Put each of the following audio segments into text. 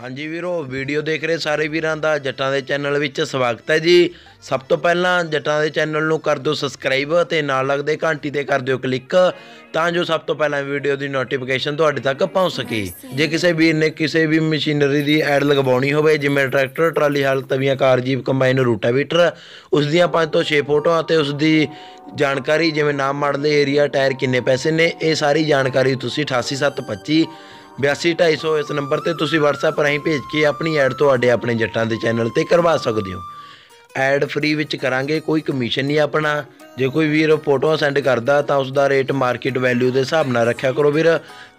ਹਾਂਜੀ ਵੀਰੋ ਵੀਡੀਓ ਦੇਖ ਰਹੇ ਸਾਰੇ ਵੀਰਾਂ ਦਾ ਜੱਟਾਂ ਦੇ ਚੈਨਲ ਵਿੱਚ ਸਵਾਗਤ ਹੈ ਜੀ ਸਭ ਤੋਂ ਪਹਿਲਾਂ ਜੱਟਾਂ ਦੇ ਚੈਨਲ ਨੂੰ ਕਰ ਦਿਓ ਸਬਸਕ੍ਰਾਈਬ ਤੇ ਨਾਲ ਲੱਗਦੇ ਘੰਟੀ ਤੇ ਕਰ ਦਿਓ ਕਲਿੱਕ ਤਾਂ ਜੋ ਸਭ ਤੋਂ ਪਹਿਲਾਂ ਵੀਡੀਓ ਦੀ ਨੋਟੀਫਿਕੇਸ਼ਨ ਤੁਹਾਡੇ ਤੱਕ ਪਹੁੰਚ ਸਕੇ ਜੇ ਕਿਸੇ ਵੀਰ ਨੇ ਕਿਸੇ ਵੀ ਮਸ਼ੀਨਰੀ ਦੀ ਐਡ ਲਗਵਾਉਣੀ ਹੋਵੇ ਜਿਵੇਂ ਟਰੈਕਟਰ ਟਰਾਲੀ ਹਾਲ ਤਵੀਆਂ ਕਾਰ ਜੀਪ ਕੰਬਾਈਨ ਰੂਟਾਵੀਟਰ ਉਸ ਦੀਆਂ ਪੰਜ ਤੋਂ 6 ਫੋਟੋਆਂ ਤੇ ਉਸ ਦੀ ਜਾਣਕਾਰੀ ਜਿਵੇਂ ਨਾਮ ਮਾਡਲ ਏਰੀਆ ਟਾਇਰ ਕਿੰਨੇ ਪੈਸੇ ਨੇ ਇਹ ਸਾਰੀ ਜਾਣਕਾਰੀ ਤੁਸੀਂ 88725 8250 ਇਸ ਨੰਬਰ ਤੇ ਤੁਸੀਂ WhatsApp ਰਾਹੀਂ ਭੇਜ ਕੇ ਆਪਣੀ ਐਡ ਤੁਹਾਡੇ ਆਪਣੇ ਜੱਟਾਂ ਦੇ ਚੈਨਲ ਤੇ ਕਰਵਾ ਸਕਦੇ ਹੋ ਐਡ ਫ੍ਰੀ ਵਿੱਚ ਕਰਾਂਗੇ ਕੋਈ ਕਮਿਸ਼ਨ ਨਹੀਂ ਆਪਣਾ ਜੇ ਕੋਈ ਵੀਰ ਫੋਟੋਆਂ ਸੈਂਡ ਕਰਦਾ ਤਾਂ ਉਸ ਦਾ ਰੇਟ ਮਾਰਕੀਟ ਵੈਲਿਊ ਦੇ ਹਿਸਾਬ ਨਾਲ ਰੱਖਿਆ ਕਰੋ ਵੀਰ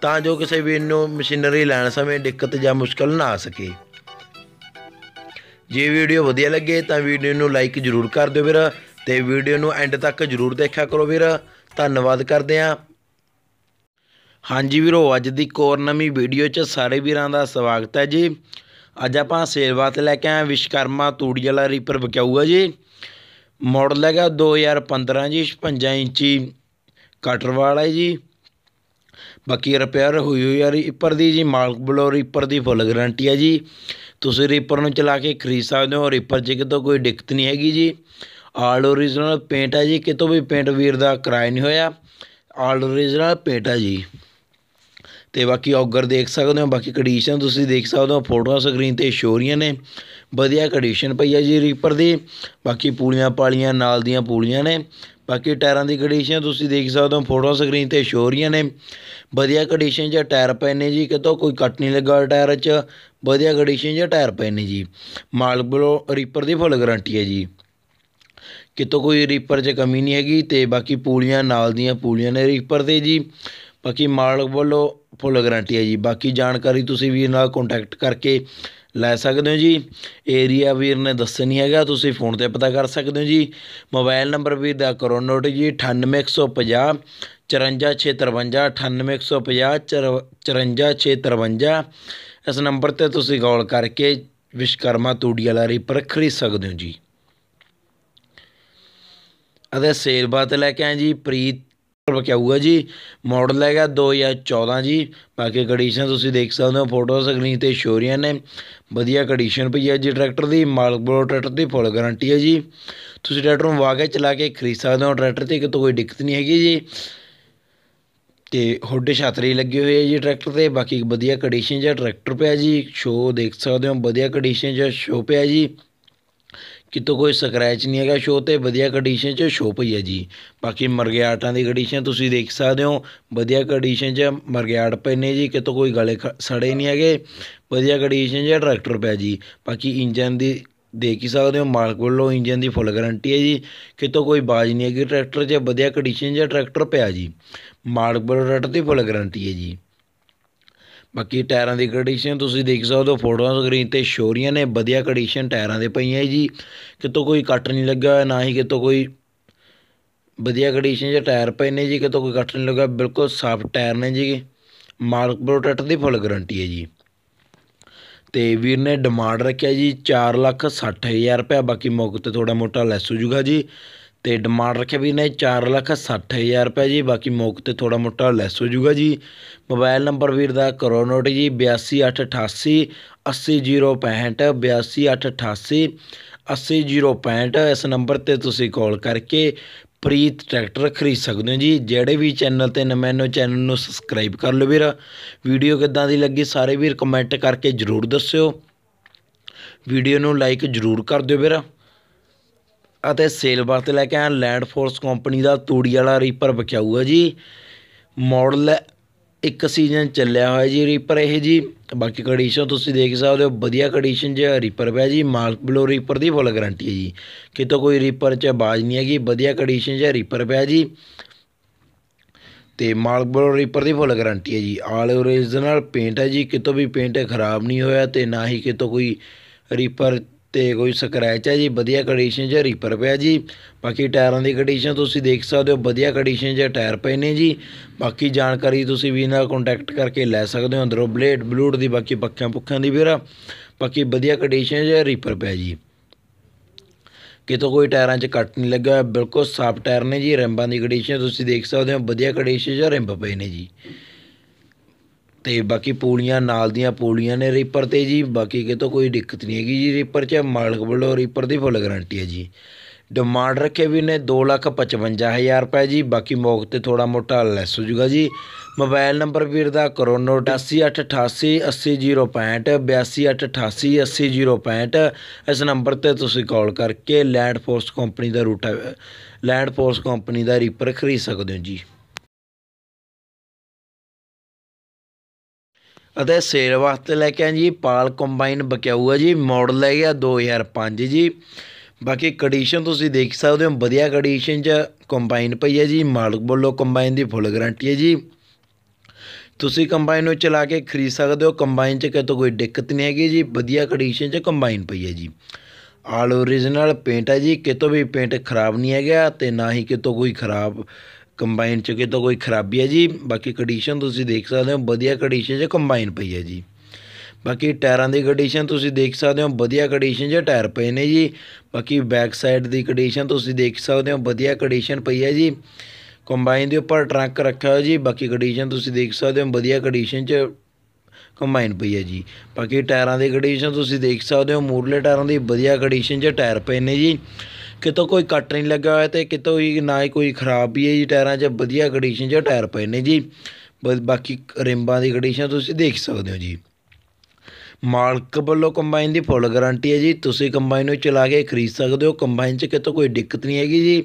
ਤਾਂ ਜੋ ਕਿਸੇ ਵੀਰ ਨੂੰ ਮਸ਼ੀਨਰੀ ਲੈਣ ਸਮੇਂ ਦਿੱਕਤ ਜਾਂ ਮੁਸ਼ਕਲ ਨਾ ਆ ਸਕੇ ਜੇ ਵੀਡੀਓ ਵਧੀਆ ਲੱਗੇ ਤਾਂ ਵੀਡੀਓ ਨੂੰ ਲਾਈਕ ਜ਼ਰੂਰ ਕਰ ਦਿਓ ਵੀਰ ਤੇ ਵੀਡੀਓ ਨੂੰ ਐਂਡ ਤੱਕ ਜ਼ਰੂਰ ਦੇਖਿਆ ਕਰੋ ਵੀਰ ਧੰਨਵਾਦ ਕਰਦੇ ਆਂ ਹਾਂਜੀ ਵੀਰੋ ਅੱਜ ਦੀ ਕੋਰ ਨਵੀਂ ਵੀਡੀਓ 'ਚ ਸਾਰੇ ਵੀਰਾਂ ਦਾ ਸਵਾਗਤ ਹੈ ਜੀ ਅੱਜ ਆਪਾਂ ਸੇਵਾ ਤੇ ਲੈ ਕੇ ਆਏ ਵਿਸ਼ਕਰਮਾ ਤੂੜੀ ਵਾਲਾ ਰੀਪਰ ਬਕਾਊਗਾ ਜੀ ਮਾਡਲ ਹੈਗਾ 2015 ਜੀ 56 ਇੰਚੀ ਕਟਰ ਵਾਲਾ ਹੈ ਜੀ ਬਾਕੀ ਰਿਪੇਅਰ ਹੋਈ ਹੋਈ ਯਾਰ ਰੀਪਰ ਦੀ ਜੀ ਮਾਲਕ ਬਲੋ ਰੀਪਰ ਦੀ ਫੁੱਲ ਗਾਰੰਟੀ ਹੈ ਜੀ ਤੁਸੀਂ ਰੀਪਰ ਨੂੰ ਚਲਾ ਕੇ ਖਰੀਦ ਸਕਦੇ ਹੋ ਰੀਪਰ 'ਚ ਕਿਤੋਂ ਕੋਈ ਦਿੱਕਤ ਨਹੀਂ ਹੈਗੀ ਜੀ ਆਲ ਓਰੀਜਨਲ ਪੇਂਟ ਹੈ ਜੀ ਕਿਤੋਂ ਵੀ ਪੇਂਟ ਵੀਰ ਦਾ ਕਰਾਇ ਨਹੀਂ ਹੋਇਆ ਆਲ ਓਰੀਜਨਲ ਪੇਂਟ ਹੈ ਜੀ ਤੇ ਬਾਕੀ ਔਗਰ ਦੇਖ ਸਕਦੇ ਹੋ ਬਾਕੀ ਕੰਡੀਸ਼ਨ ਤੁਸੀਂ ਦੇਖ ਸਕਦੇ ਹੋ ਫੋਟੋਆਂ ਸਕਰੀਨ ਤੇ ਸ਼ੋ ਰਹੀਆਂ ਨੇ ਵਧੀਆ ਕੰਡੀਸ਼ਨ ਪਈ ਹੈ ਜੀ ਰੀਪਰ ਦੀ ਬਾਕੀ ਪੂਲੀਆਂ ਪਾਲੀਆਂ ਨਾਲ ਦੀਆਂ ਪੂਲੀਆਂ ਨੇ ਬਾਕੀ ਟਾਇਰਾਂ ਦੀ ਕੰਡੀਸ਼ਨ ਤੁਸੀਂ ਦੇਖ ਸਕਦੇ ਹੋ ਫੋਟੋਆਂ ਸਕਰੀਨ ਤੇ ਸ਼ੋ ਰਹੀਆਂ ਨੇ ਵਧੀਆ ਕੰਡੀਸ਼ਨ 'ਚ ਟਾਇਰ ਪਏ ਨੇ ਜੀ ਕਿਤੋਂ ਕੋਈ ਕੱਟ ਨਹੀਂ ਲੱਗਾ ਟਾਇਰ 'ਚ ਵਧੀਆ ਕੰਡੀਸ਼ਨ 'ਚ ਟਾਇਰ ਪਏ ਨੇ ਜੀ ਮਾਲਕ ਬਲੋ ਰੀਪਰ ਦੀ ਫੁੱਲ ਗਾਰੰਟੀ ਹੈ ਜੀ ਕਿਤੋਂ ਕੋਈ ਰੀਪਰ 'ਚ ਕਮੀ ਨਹੀਂ ਹੈਗੀ ਤੇ ਬਾਕੀ ਪੂਲੀਆਂ ਨਾਲ ਦੀਆਂ ਪੂਲੀਆਂ ਨੇ ਰੀਪਰ ਤੇ ਜੀ ਬਾਕੀ ਮਾਲਕ ਵੱਲੋਂ ਫੁੱਲ ਗਰੰਟੀ ਹੈ ਜੀ ਬਾਕੀ ਜਾਣਕਾਰੀ ਤੁਸੀਂ ਵੀਰ ਨਾਲ ਕੰਟੈਕਟ ਕਰਕੇ ਲੈ ਸਕਦੇ ਹੋ ਜੀ ਏਰੀਆ ਵੀਰ ਨੇ ਦੱਸਿਆ ਨਹੀਂ ਹੈਗਾ ਤੁਸੀਂ ਫੋਨ ਤੇ ਪਤਾ ਕਰ ਸਕਦੇ ਹੋ ਜੀ ਮੋਬਾਈਲ ਨੰਬਰ ਵੀਰ ਦਾ ਕਰੋ ਨੋਟ ਜੀ 98150 545 54653 ਇਸ ਨੰਬਰ ਤੇ ਤੁਸੀਂ ਕਾਲ ਕਰਕੇ ਵਿਸ਼ਕਰਮਾ ਤੂੜੀ ਵਾਲਾ ਰੀਪਰ ਖਰੀਦ ਸਕਦੇ ਹੋ ਜੀ ਅਦੇ ਸੇਲ ਬਾਤ ਲੈ ਕੇ ਆਏ ਜੀ ਪ੍ਰੀਤ ਕਿਆ ਹੋਊਗਾ ਜੀ ਮਾਡਲ ਹੈਗਾ 2014 ਜੀ ਬਾਕੀ ਕੰਡੀਸ਼ਨ ਤੁਸੀਂ ਦੇਖ ਸਕਦੇ ਹੋ ਫੋਟੋ ਸਕਰੀਨ ਤੇ ਸ਼ੋਰੀਆਂ ਨੇ ਵਧੀਆ ਕੰਡੀਸ਼ਨ ਪਈ ਹੈ ਜੀ ਟਰੈਕਟਰ ਦੀ ਮਾਲਕ ਬਲੋ ਟਰੈਕਟਰ ਦੀ ਫੁੱਲ ਗਾਰੰਟੀ ਹੈ ਜੀ ਤੁਸੀਂ ਟਰੈਕਟਰ ਨੂੰ ਵਾਗੇ ਚਲਾ ਕੇ ਖਰੀਦ ਸਕਦੇ ਹੋ ਟਰੈਕਟਰ ਤੇ ਕੋਈ ਦਿੱਕਤ ਨਹੀਂ ਹੈਗੀ ਜੀ ਤੇ ਹੁੱਡ ਛਾਤਰੀ ਲੱਗੇ ਹੋਏ ਹੈ ਜੀ ਟਰੈਕਟਰ ਤੇ ਬਾਕੀ ਵਧੀਆ ਕੰਡੀਸ਼ਨ 'ਚ ਟਰੈਕਟਰ ਪਿਆ ਜੀ ਸ਼ੋ ਦੇਖ ਸਕਦੇ ਹੋ ਵਧੀਆ ਕੰਡੀਸ਼ਨ 'ਚ ਸ਼ੋ ਪਿਆ ਜੀ ਕਿਤੋਂ ਕੋਈ ਸਕ੍ਰੈਚ ਨਹੀਂ ਹੈਗਾ ਸ਼ੋ ਤੇ ਵਧੀਆ ਕੰਡੀਸ਼ਨ 'ਚ ਸ਼ੋ ਪਈ ਹੈ ਜੀ ਬਾਕੀ ਮਰਗਿਆਟਾਂ ਦੀ ਕੰਡੀਸ਼ਨ ਤੁਸੀਂ ਦੇਖ ਸਕਦੇ ਹੋ ਵਧੀਆ ਕੰਡੀਸ਼ਨ 'ਚ ਮਰਗਿਆਟ ਪਏ ਨੇ ਜੀ ਕਿਤੋਂ ਕੋਈ ਗਲੇ ਸੜੇ ਨਹੀਂ ਹੈਗੇ ਵਧੀਆ ਕੰਡੀਸ਼ਨ 'ਚ ਟਰੈਕਟਰ ਪਿਆ ਜੀ ਬਾਕੀ ਇੰਜਨ ਦੀ ਦੇਖ ਹੀ ਸਕਦੇ ਹੋ ਮਾਲਕ ਵੱਲੋਂ ਇੰਜਨ ਦੀ ਫੁੱਲ ਗਾਰੰਟੀ ਹੈ ਜੀ ਕਿਤੋਂ ਕੋਈ ਬਾਜ ਨਹੀਂ ਹੈਗੀ ਟਰੈਕਟਰ 'ਚ ਵਧੀਆ ਕੰਡੀਸ਼ਨ 'ਚ ਟਰੈਕਟਰ ਪਿਆ ਜੀ ਮਾਲਕ ਵੱਲੋਂ ਰੱਟ ਦੀ ਫੁੱਲ ਗਾਰੰਟੀ ਹੈ ਜੀ ਬਾਕੀ ਟਾਇਰਾਂ ਦੀ ਕੰਡੀਸ਼ਨ ਤੁਸੀਂ ਦੇਖ ਸਕਦੇ ਹੋ ਫੋਟੋਆਂ ਸਕਰੀਨ ਤੇ ਸ਼ੋਰੀਆਂ ਨੇ ਵਧੀਆ ਕੰਡੀਸ਼ਨ ਟਾਇਰਾਂ ਦੇ ਪਈਆਂ ਜੀ ਕਿਤੋਂ ਕੋਈ ਕੱਟ ਨਹੀਂ ਲੱਗਾ ਹੋਇਆ ਨਾ ਹੀ ਕਿਤੋਂ ਕੋਈ ਵਧੀਆ ਕੰਡੀਸ਼ਨ 'ਚ ਟਾਇਰ ਪਏ ਨੇ ਜੀ ਕਿਤੋਂ ਕੋਈ ਕੱਟ ਨਹੀਂ ਲੱਗਾ ਬਿਲਕੁਲ ਸਾਫ ਟਾਇਰ ਨੇ ਜੀ ਮਾਰਕ ਪ੍ਰੋਟੈਕਟ ਦੀ ਫੁੱਲ ਗਾਰੰਟੀ ਹੈ ਜੀ ਤੇ ਵੀਰ ਨੇ ਡਿਮਾਂਡ ਰੱਖਿਆ ਜੀ 4,60,000 ਰੁਪਏ ਬਾਕੀ ਮੌਕੇ ਤੇ ਥੋੜਾ ਮੋਟਾ ਲੈਸ ਹੋ ਜੂਗਾ ਜੀ ਤੇ ਡਿਮਾਂਡ ਰੱਖਿਆ ਵੀ ਨੇ 4 ਲੱਖ 60000 ਰੁਪਏ ਜੀ ਬਾਕੀ ਮੌਕੇ ਤੇ ਥੋੜਾ ਮੋਟਾ ਲੈਸ ਹੋ ਜਾਊਗਾ ਜੀ ਮੋਬਾਈਲ ਨੰਬਰ ਵੀਰ ਦਾ ਕਰੋ ਨੋਟ ਜੀ 8288 8065 ਇਸ ਨੰਬਰ ਤੇ ਤੁਸੀਂ ਕਾਲ ਕਰਕੇ ਪ੍ਰੀਤ ਟਰੈਕਟਰ ਖਰੀਦ ਸਕਦੇ ਹੋ ਜੀ ਜਿਹੜੇ ਵੀ ਚੈਨਲ ਤੇ ਨਵੇਂ ਨੋ ਚੈਨਲ ਨੂੰ ਸਬਸਕ੍ਰਾਈਬ ਕਰ ਲਓ ਵੀਰ ਵੀਡੀਓ ਕਿੱਦਾਂ ਦੀ ਲੱਗੀ ਸਾਰੇ ਵੀਰ ਕਮੈਂਟ ਕਰਕੇ ਜਰੂਰ ਦੱਸਿਓ ਵੀਡੀਓ ਨੂੰ ਲਾਈਕ ਜਰੂਰ ਕਰ ਦਿਓ ਵੀਰ ਅਤੇ ਸੇਲ ਵਾਸਤੇ ਲੈ ਕੇ ਆਇਆ ਲੈਂਡ ਫੋਰਸ ਕੰਪਨੀ ਦਾ ਤੂੜੀ ਵਾਲਾ ਰੀਪਰ ਵਿਕਾਊ ਹੈ ਜੀ ਮਾਡਲ ਇੱਕ ਸੀਜ਼ਨ ਚੱਲਿਆ ਹੋਇਆ ਜੀ ਰੀਪਰ ਇਹ ਜੀ ਬਾਕੀ ਕੰਡੀਸ਼ਨ ਤੁਸੀਂ ਦੇਖ ਸਕਦੇ ਹੋ ਵਧੀਆ ਕੰਡੀਸ਼ਨ 'ਚ ਰੀਪਰ ਪਿਆ ਜੀ ਮਾਰਕ ਬਲੋ ਰੀਪਰ ਦੀ ਫੁੱਲ ਗਾਰੰਟੀ ਹੈ ਜੀ ਕਿਤੋਂ ਕੋਈ ਰੀਪਰ 'ਚ ਬਾਜ ਨਹੀਂ ਹੈਗੀ ਵਧੀਆ ਕੰਡੀਸ਼ਨ 'ਚ ਰੀਪਰ ਪਿਆ ਜੀ ਤੇ ਮਾਰਕ ਬਲੋ ਰੀਪਰ ਦੀ ਫੁੱਲ ਗਾਰੰਟੀ ਹੈ ਜੀ ਆਲ ਓਰੀਜਨਲ ਪੇਂਟ ਹੈ ਜੀ ਕਿਤੋਂ ਵੀ ਪੇਂਟ ਖਰਾਬ ਨਹੀਂ ਹੋਇਆ ਤੇ ਨਾ ਹੀ ਕਿਤੋਂ ਕੋਈ ਰੀਪਰ ਤੇ ਕੋਈ ਸਕ੍ਰੈਚ ਹੈ ਜੀ ਵਧੀਆ ਕੰਡੀਸ਼ਨ 'ਚ ਰੀਪਰ ਪਿਆ ਜੀ ਬਾਕੀ ਟਾਇਰਾਂ ਦੀ ਕੰਡੀਸ਼ਨ ਤੁਸੀਂ ਦੇਖ ਸਕਦੇ ਹੋ ਵਧੀਆ ਕੰਡੀਸ਼ਨ 'ਚ ਟਾਇਰ ਪਏ ਨੇ ਜੀ ਬਾਕੀ ਜਾਣਕਾਰੀ ਤੁਸੀਂ ਵੀ ਨਾਲ ਕੰਟੈਕਟ ਕਰਕੇ ਲੈ ਸਕਦੇ ਹੋ ਅੰਦਰੋਂ ਬਲੇਡ ਬਲੂਡ ਦੀ ਬਾਕੀ ਪੱਖਿਆਂ ਪੁੱਖਿਆਂ ਦੀ ਵੀਰ ਬਾਕੀ ਵਧੀਆ ਕੰਡੀਸ਼ਨ 'ਚ ਰੀਪਰ ਪਿਆ ਜੀ ਕਿਤੋਂ ਕੋਈ ਟਾਇਰਾਂ 'ਚ ਕੱਟ ਨਹੀਂ ਲੱਗਾ ਬਿਲਕੁਲ ਸਾਫ ਟਾਇਰ ਨੇ ਜੀ ਰਿੰਬਾਂ ਦੀ ਕੰਡੀਸ਼ਨ ਤੁਸੀਂ ਦੇਖ ਸਕਦੇ ਹੋ ਵਧੀਆ ਕੰਡੀਸ਼ਨ 'ਚ ਰਿੰਬ ਪਏ ਨੇ ਜੀ ਤੇ ਬਾਕੀ ਪੂਲੀਆਂ ਨਾਲ ਦੀਆਂ ਪੂਲੀਆਂ ਨੇ ਰੀਪਰ 'ਤੇ ਜੀ ਬਾਕੀ ਕਿਤੋਂ ਕੋਈ ਦਿੱਕਤ ਨਹੀਂ ਹੈਗੀ ਜੀ ਰੀਪਰ 'ਚ ਮਾਲਕ ਵੱਲੋਂ ਰੀਪਰ ਦੀ ਫੁੱਲ ਗਾਰੰਟੀ ਹੈ ਜੀ ਡਿਮਾਂਡ ਰੱਖੇ ਵੀ ਨੇ 2,55,000 ਲੱਖ ਰੁਪਏ ਜੀ ਬਾਕੀ ਮੌਕ 'ਤੇ ਥੋੜਾ ਮੋਟਾ ਲੈਸ ਹੋ ਜੂਗਾ ਜੀ ਮੋਬਾਈਲ ਨੰਬਰ ਵੀਰ ਦਾ ਕਰੋਨੋ 88888065 82888065 ਇਸ ਨੰਬਰ ਤੇ ਤੁਸੀਂ ਕਾਲ ਕਰਕੇ ਲੈਂਡ ਫੋਰਸ ਕੰਪਨੀ ਦਾ ਰੂਟ ਲੈਂਡ ਫੋਰਸ ਕੰਪਨੀ ਦਾ ਰੀਪਰ ਖਰੀਦ ਸਕਦੇ ਹੋ ਜੀ ਅਤੇ ਸੇਲ ਵਾਸਤੇ ਲੈ ਕੇ ਆਂ ਜੀ ਪਾਲ ਕੰਬਾਈਨ ਬਕਿਆਊ ਹੈ ਜੀ ਮਾਡਲ ਹੈਗਾ 2005 ਜੀ ਬਾਕੀ ਕੰਡੀਸ਼ਨ ਤੁਸੀਂ ਦੇਖ ਸਕਦੇ ਹੋ ਵਧੀਆ ਕੰਡੀਸ਼ਨ 'ਚ ਕੰਬਾਈਨ ਪਈ ਹੈ ਜੀ ਮਾਲਕ ਵੱਲੋਂ ਕੰਬਾਈਨ ਦੀ ਫੁੱਲ ਗਾਰੰਟੀ ਹੈ ਜੀ ਤੁਸੀਂ ਕੰਬਾਈਨ ਨੂੰ ਚਲਾ ਕੇ ਖਰੀਦ ਸਕਦੇ ਹੋ ਕੰਬਾਈਨ 'ਚ ਕਿਤੇ ਕੋਈ ਦਿੱਕਤ ਨਹੀਂ ਹੈਗੀ ਜੀ ਵਧੀਆ ਕੰਡੀਸ਼ਨ 'ਚ ਕੰਬਾਈਨ ਪਈ ਹੈ ਜੀ ਆਲ ਓਰੀਜਨਲ ਪੇਂਟ ਹੈ ਜੀ ਕਿਤੇ ਵੀ ਪੇਂਟ ਖਰਾਬ ਨਹੀਂ ਹੈਗਾ ਤੇ ਨਾ ਹੀ ਕਿਤੇ ਕੋਈ ਖਰਾਬ ਕੰਬਾਈਨ 'ਚ ਤਾਂ ਕੋਈ ਖਰਾਬੀ ਹੈ ਜੀ ਬਾਕੀ ਕੰਡੀਸ਼ਨ ਤੁਸੀਂ ਦੇਖ ਸਕਦੇ ਹੋ ਵਧੀਆ ਕੰਡੀਸ਼ਨ 'ਚ ਕੰਬਾਈਨ ਪਈ ਹੈ ਜੀ ਬਾਕੀ ਟਾਇਰਾਂ ਦੀ ਕੰਡੀਸ਼ਨ ਤੁਸੀਂ ਦੇਖ ਸਕਦੇ ਹੋ ਵਧੀਆ ਕੰਡੀਸ਼ਨ 'ਚ ਟਾਇਰ ਪਏ ਨੇ ਜੀ ਬਾਕੀ ਬੈਕ ਸਾਈਡ ਦੀ ਕੰਡੀਸ਼ਨ ਤੁਸੀਂ ਦੇਖ ਸਕਦੇ ਹੋ ਵਧੀਆ ਕੰਡੀਸ਼ਨ ਪਈ ਹੈ ਜੀ ਕੰਬਾਈਨ ਦੇ ਉੱਪਰ ਟਰੰਕ ਰੱਖਿਆ ਹੋਇਆ ਜੀ ਬਾਕੀ ਕੰਡੀਸ਼ਨ ਤੁਸੀਂ ਦੇਖ ਸਕਦੇ ਹੋ ਵਧੀਆ ਕੰਡੀਸ਼ਨ 'ਚ ਕੰਬਾਈਨ ਪਈ ਹੈ ਜੀ ਬਾਕੀ ਟਾਇਰਾਂ ਦੀ ਕੰਡੀਸ਼ਨ ਤੁਸੀਂ ਦੇਖ ਸਕਦੇ ਹੋ ਮੂਰਲੇ ਟਾਇਰਾਂ ਦੀ ਵਧੀਆ ਕੰਡੀਸ਼ਨ 'ਚ ਟਾਇਰ ਪਏ ਨੇ ਜੀ ਕਿਤੋਂ ਕੋਈ ਕੱਟ ਨਹੀਂ ਲੱਗਾ ਹੋਇਆ ਤੇ ਕਿਤੋਂ ਹੀ ਨਾ ਹੀ ਕੋਈ ਖਰਾਬ ਵੀ ਹੈ ਜੀ ਟਾਇਰਾਂ 'ਚ ਵਧੀਆ ਕੰਡੀਸ਼ਨ 'ਚ ਟਾਇਰ ਪਏ ਨੇ ਜੀ ਬਾਕੀ ਰਿੰਬਾਂ ਦੀ ਕੰਡੀਸ਼ਨ ਤੁਸੀਂ ਦੇਖ ਸਕਦੇ ਹੋ ਜੀ ਮਾਲਕ ਵੱਲੋਂ ਕੰਬਾਈਨ ਦੀ ਫੁੱਲ ਗਾਰੰਟੀ ਹੈ ਜੀ ਤੁਸੀਂ ਕੰਬਾਈਨ ਨੂੰ ਚਲਾ ਕੇ ਖਰੀਦ ਸਕਦੇ ਹੋ ਕੰਬਾਈਨ 'ਚ ਕਿਤੇ ਕੋਈ ਦਿੱਕਤ ਨਹੀਂ ਹੈਗੀ ਜੀ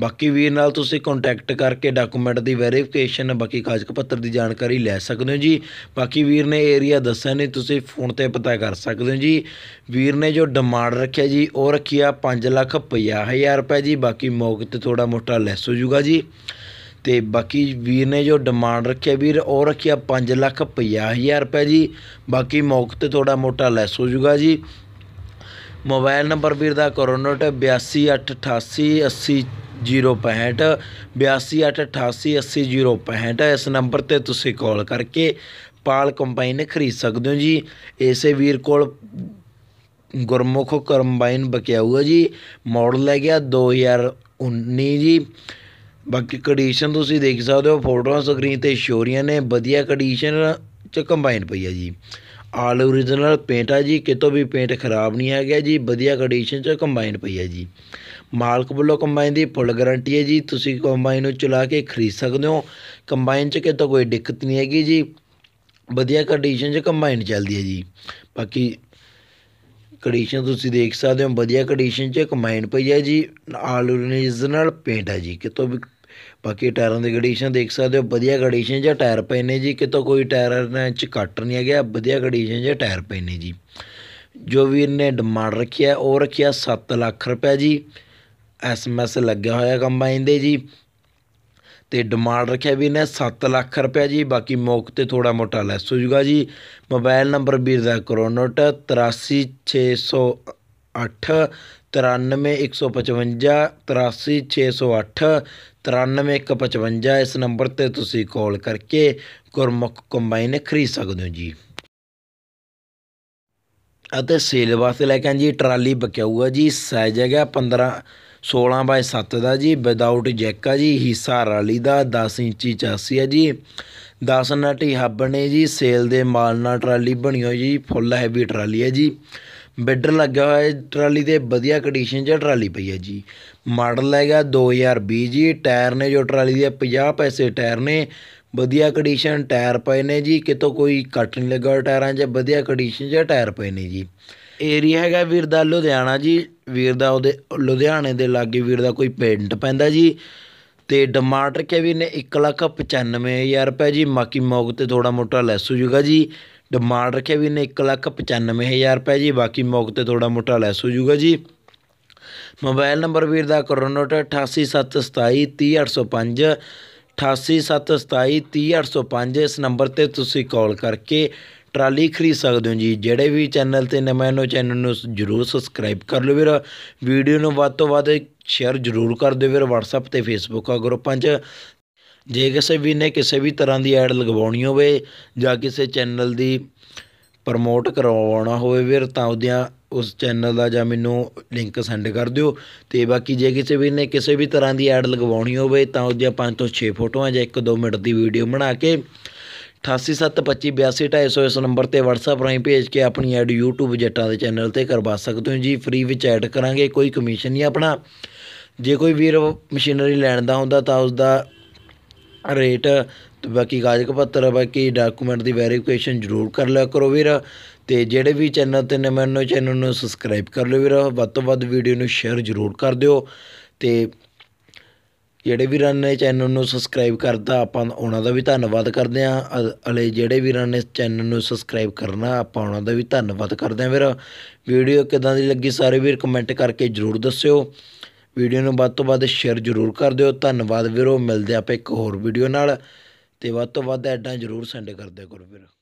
ਬਾਕੀ ਵੀਰ ਨਾਲ ਤੁਸੀਂ ਕੰਟੈਕਟ ਕਰਕੇ ਡਾਕੂਮੈਂਟ ਦੀ ਵੈਰੀਫਿਕੇਸ਼ਨ ਬਾਕੀ ਕਾਗਜ਼ ਪੱਤਰ ਦੀ ਜਾਣਕਾਰੀ ਲੈ ਸਕਦੇ ਹੋ ਜੀ ਬਾਕੀ ਵੀਰ ਨੇ ਏਰੀਆ ਦੱਸਿਆ ਨਹੀਂ ਤੁਸੀਂ ਫੋਨ ਤੇ ਪਤਾ ਕਰ ਸਕਦੇ ਹੋ ਜੀ ਵੀਰ ਨੇ ਜੋ ਡਿਮਾਂਡ ਰੱਖਿਆ ਜੀ ਉਹ ਰੱਖਿਆ 5 ਲੱਖ 50 ਹਜ਼ਾਰ ਰੁਪਏ ਜੀ ਬਾਕੀ ਮੌਕੇ ਤੇ ਥੋੜਾ ਮੋਟਾ ਲੈਸ ਹੋ ਜਾਊਗਾ ਜੀ ਤੇ ਬਾਕੀ ਵੀਰ ਨੇ ਜੋ ਡਿਮਾਂਡ ਰੱਖਿਆ ਵੀਰ ਉਹ ਰੱਖਿਆ 5 ਲੱਖ 50 ਹਜ਼ਾਰ ਰੁਪਏ ਜੀ ਬਾਕੀ ਮੌਕ 'ਤੇ ਥੋੜਾ ਮੋਟਾ ਲੈਸ ਹੋ ਜੂਗਾ ਜੀ ਮੋਬਾਈਲ ਨੰਬਰ ਵੀਰ ਦਾ ਕਰੋਨਟ ਨੋਟ ਬਿਆਸੀ ਇਸ ਨੰਬਰ 'ਤੇ ਤੁਸੀਂ ਕਾਲ ਕਰਕੇ ਪਾਲ ਕੰਬਾਈਨ ਖਰੀਦ ਸਕਦੇ ਹੋ ਜੀ ਇਸੇ ਵੀਰ ਕੋਲ ਗੁਰਮੁਖ ਕੰਬਾਈਨ ਬਕਿਆ ਹੋਊਗਾ ਜੀ ਮਾਡਲ ਲੈ ਗਿਆ 2019 ਜੀ ਬਾਕੀ ਕੰਡੀਸ਼ਨ ਤੁਸੀਂ ਦੇਖ ਸਕਦੇ ਹੋ ਫੋਟੋਆਂ ਸਕਰੀਨ ਤੇ ਸ਼ੋ ਰਹੀਆਂ ਨੇ ਵਧੀਆ ਕੰਡੀਸ਼ਨ ਚ ਕੰਬਾਈਨ ਪਈ ਹੈ ਜੀ ਆਲ ओरिजिनल ਪੇਂਟ ਆ ਜੀ ਕਿਤੋਂ ਵੀ ਪੇਂਟ ਖਰਾਬ ਨਹੀਂ ਆ ਗਿਆ ਜੀ ਵਧੀਆ ਕੰਡੀਸ਼ਨ ਚ ਕੰਬਾਈਨ ਪਈ ਹੈ ਜੀ ਮਾਲਕ ਵੱਲੋਂ ਕੰਬਾਈਨ ਦੀ ਫੁੱਲ ਗਾਰੰਟੀ ਹੈ ਜੀ ਤੁਸੀਂ ਕੰਬਾਈਨ ਨੂੰ ਚਲਾ ਕੇ ਖਰੀਦ ਸਕਦੇ ਹੋ ਕੰਬਾਈਨ ਚ ਕਿਤੋਂ ਕੋਈ ਦਿੱਕਤ ਨਹੀਂ ਹੈਗੀ ਜੀ ਵਧੀਆ ਕੰਡੀਸ਼ਨ ਚ ਕੰਬਾਈਨ ਚੱਲਦੀ ਹੈ ਜੀ ਬਾਕੀ ਕੰਡੀਸ਼ਨ ਤੁਸੀਂ ਦੇਖ ਸਕਦੇ ਹੋ ਵਧੀਆ ਕੰਡੀਸ਼ਨ 'ਚ ਕੰਬਾਈਨ ਪਈ ਹੈ ਜੀ ਆਲ ਓਰੀਜਨਲ ਪੇਂਟ ਹੈ ਜੀ ਕਿਤੋਂ ਵੀ ਬਾਕੀ ਟਾਇਰਾਂ ਦੀ ਕੰਡੀਸ਼ਨ ਦੇਖ ਸਕਦੇ ਹੋ ਵਧੀਆ ਕੰਡੀਸ਼ਨ 'ਚ ਟਾਇਰ ਪਏ ਨੇ ਜੀ ਕਿਤੋਂ ਕੋਈ ਟਾਇਰ ਚ ਕੱਟ ਨਹੀਂ ਹੈਗਾ ਵਧੀਆ ਕੰਡੀਸ਼ਨ 'ਚ ਟਾਇਰ ਪਏ ਨੇ ਜੀ ਜੋ ਵੀ ਇਹਨੇ ਡਿਮਾਂਡ ਰੱਖਿਆ ਉਹ ਰੱਖਿਆ 7 ਲੱਖ ਰੁਪਏ ਜੀ ਐਸਐਮਐਸ ਲੱਗਿਆ ਹੋਇਆ ਕੰਬਾਈਨ ਦੇ ਜੀ ਤੇ ਡਿਮਾਂਡ ਰੱਖਿਆ ਵੀ ਨੇ 7 ਲੱਖ ਰੁਪਏ ਜੀ ਬਾਕੀ ਮੌਕ ਤੇ ਥੋੜਾ ਮੋਟਾ ਲੈਸ ਹੋ ਜੂਗਾ ਜੀ ਮੋਬਾਈਲ ਨੰਬਰ ਵੀਰ ਦਾ ਨੋਟ 83608 ਤਰਾਨਵੇਂ ਇੱਕ ਤਰਾਸੀ ਛੇ ਸੌ ਇਸ ਨੰਬਰ 'ਤੇ ਤੁਸੀਂ ਕਾਲ ਕਰਕੇ ਗੁਰਮੁਖ ਕੰਬਾਈਨ ਖਰੀਦ ਸਕਦੇ ਹੋ ਜੀ ਅਤੇ ਸੇਲ ਵਾਸਤੇ ਲੈ ਕੇ ਜੀ ਟਰਾਲੀ ਬਕਿਆਊਗਾ ਜੀ ਸਾਈਜ਼ ਹੈਗਾ 15 16 ਬਾਈ 7 ਦਾ ਜੀ ਵਿਦਆਊਟ ਜੈਕ ਆ ਜੀ ਹਿੱਸਾ ਰਾਲੀ ਦਾ 10 ਇੰਚੀ ਚਾਸੀ ਆ ਜੀ 10 ਨਟ ਹੱਬ ਨੇ ਜੀ ਸੇਲ ਦੇ ਮਾਲ ਨਾਲ ਟਰਾਲੀ ਬਣੀ ਹੋਈ ਜੀ ਫੁੱਲ ਹੈਵੀ ਟਰਾਲੀ ਹੈ ਜੀ ਬੈਡਰ ਲੱਗਿਆ ਹੋਇਆ ਟਰਾਲੀ ਤੇ ਵਧੀਆ ਕੰਡੀਸ਼ਨ 'ਚ ਟਰਾਲੀ ਪਈ ਹੈ ਜੀ ਮਾਡਲ ਹੈਗਾ 2020 ਜੀ ਟਾਇਰ ਨੇ ਜੋ ਟਰਾਲੀ ਦੇ 50 ਪੈਸੇ ਟਾਇਰ ਨੇ ਵਧੀਆ ਕੰਡੀਸ਼ਨ ਟਾਇਰ ਪਏ ਨੇ ਜੀ ਕਿਤੋਂ ਕੋਈ ਕੱਟ ਨਹੀਂ ਲੱਗਾ ਟਾਇਰਾਂ 'ਚ ਵਧੀਆ ਕੰਡੀਸ਼ਨ 'ਚ ਟਾਇਰ ਪਏ ਨੇ ਜੀ ਏਰੀਆ ਹੈਗਾ ਵੀਰ ਦਾ ਲੁਧਿਆਣਾ ਜੀ ਵੀਰ ਦਾ ਉਹਦੇ ਲੁਧਿਆਣੇ ਦੇ ਲਾਗੇ ਵੀਰ ਦਾ ਕੋਈ ਪਿੰਡ ਪੈਂਦਾ ਜੀ ਤੇ ਡਮਾਟਰ ਕੇ ਵੀ ਨੇ 1,95,000 ਰੁਪਏ ਜੀ ਬਾਕੀ ਮੌਕ ਤੇ ਥੋੜਾ ਮੋਟਾ ਲੈਸ ਹੋ ਜੂਗਾ ਜੀ ਡਿਮਾਂਡ ਰੱਖਿਆ ਵੀ ਇਹਨੇ 195000 ਲੱਖ ਰੁਪਏ ਜੀ ਬਾਕੀ ਮੌਕੇ ਤੇ ਥੋੜਾ ਮੋਟਾ ਲੈਸ ਹੋ ਜਾਊਗਾ ਜੀ ਮੋਬਾਈਲ ਨੰਬਰ ਵੀਰ ਦਾ ਕਰੋ ਨੋਟ 8872730805 8872730805 ਇਸ ਨੰਬਰ ਤੇ ਤੁਸੀਂ ਕਾਲ ਕਰਕੇ ਟਰਾਲੀ ਖਰੀਦ ਸਕਦੇ ਹੋ ਜੀ ਜਿਹੜੇ ਵੀ ਚੈਨਲ ਤੇ ਨਵੇਂ ਨੋ ਚੈਨਲ ਨੂੰ ਜਰੂਰ ਸਬਸਕ੍ਰਾਈਬ ਕਰ ਲਓ ਵੀਰ ਵੀਡੀਓ ਨੂੰ ਵੱਧ ਤੋਂ ਵੱਧ ਸ਼ੇਅਰ ਜਰੂਰ ਕਰ ਦਿਓ ਵੀਰ WhatsApp ਤੇ Facebook ਆ ਗਰੁੱਪਾਂ 'ਚ ਜੇ ਕਿਸੇ ਵੀ ਨੇ ਕਿਸੇ ਵੀ ਤਰ੍ਹਾਂ ਦੀ ਐਡ ਲਗਵਾਉਣੀ ਹੋਵੇ ਜਾਂ ਕਿਸੇ ਚੈਨਲ ਦੀ ਪ੍ਰਮੋਟ ਕਰਵਾਉਣਾ ਹੋਵੇ ਵੀਰ ਤਾਂ ਉਹਦਿਆਂ ਉਸ ਚੈਨਲ ਦਾ ਜਾਂ ਮੈਨੂੰ ਲਿੰਕ ਸੈਂਡ ਕਰ ਦਿਓ ਤੇ ਬਾਕੀ ਜੇ ਕਿਸੇ ਵੀ ਨੇ ਕਿਸੇ ਵੀ ਤਰ੍ਹਾਂ ਦੀ ਐਡ ਲਗਵਾਉਣੀ ਹੋਵੇ ਤਾਂ ਉਹਦਿਆਂ ਪੰਜ ਤੋਂ ਛੇ ਫੋਟੋਆਂ ਜਾਂ ਇੱਕ ਦੋ ਮਿੰਟ ਦੀ ਵੀਡੀਓ ਬਣਾ ਕੇ 8872582250 ਇਸ ਨੰਬਰ ਤੇ WhatsApp ਰਾਹੀਂ ਭੇਜ ਕੇ ਆਪਣੀ ਐਡ YouTube ਜੱਟਾਂ ਦੇ ਚੈਨਲ ਤੇ ਕਰਵਾ ਸਕਦੇ ਹੋ ਜੀ ਫ੍ਰੀ ਵਿੱਚ ਐਡ ਕਰਾਂਗੇ ਕੋਈ ਕਮਿਸ਼ਨ ਨਹੀਂ ਆਪਣਾ ਜੇ ਕੋਈ ਵੀਰ ਮਸ਼ੀਨਰੀ ਲੈਣ ਦਾ ਹੁੰਦਾ ਤਾਂ ਉਸ ਦਾ ਰੇਟ ਅਤੇ ਬਾਕੀ ਕਾਗਜ਼ ਪੱਤਰ ਬਾਕੀ ਡਾਕੂਮੈਂਟ ਦੀ ਵੈਰੀਫਿਕੇਸ਼ਨ ਜ਼ਰੂਰ ਕਰ ਲਿਆ ਕਰੋ ਵੀਰ ਤੇ ਜਿਹੜੇ ਵੀ ਚੈਨਲ 'ਤੇ ਨਵੇਂ ਮੈਨੂੰ ਚੈਨਲ ਨੂੰ ਸਬਸਕ੍ਰਾਈਬ ਕਰ ਲਿਓ ਵੀਰ ਵੱਧ ਤੋਂ ਵੱਧ ਵੀਡੀਓ ਨੂੰ ਸ਼ੇਅਰ ਜ਼ਰੂਰ ਕਰ ਦਿਓ ਤੇ ਜਿਹੜੇ ਵੀ ਰਨ ਨੇ ਚੈਨਲ ਨੂੰ ਸਬਸਕ੍ਰਾਈਬ ਕਰਦਾ ਆਪਾਂ ਉਹਨਾਂ ਦਾ ਵੀ ਧੰਨਵਾਦ ਕਰਦੇ ਆਂ ਅਲੇ ਜਿਹੜੇ ਵੀ ਰਨ ਨੇ ਚੈਨਲ ਨੂੰ ਸਬਸਕ੍ਰਾਈਬ ਕਰਨਾ ਆਪਾਂ ਉਹਨਾਂ ਦਾ ਵੀ ਧੰਨਵਾਦ ਕਰਦੇ ਆਂ ਵੀਰ ਵੀਡੀਓ ਕਿਦਾਂ ਦੀ ਲੱਗੀ ਸਾਰੇ ਵੀਰ ਕਮੈਂਟ ਕਰਕੇ ਜ਼ਰੂਰ ਦੱਸਿਓ ਵੀਡੀਓ ਨੂੰ ਵੱਧ ਤੋਂ ਵੱਧ ਸ਼ੇਅਰ ਜ਼ਰੂਰ ਕਰ ਦਿਓ ਧੰਨਵਾਦ ਵੀਰੋ ਮਿਲਦੇ ਆਪਾਂ ਇੱਕ ਹੋਰ ਵੀਡੀਓ ਨਾਲ ਤੇ ਵੱਧ ਤੋਂ ਵੱਧ ਐਡਾਂ ਜ਼ਰੂਰ ਸੈਂਡ ਕਰਦੇ ਕਰੋ ਵੀਰੋ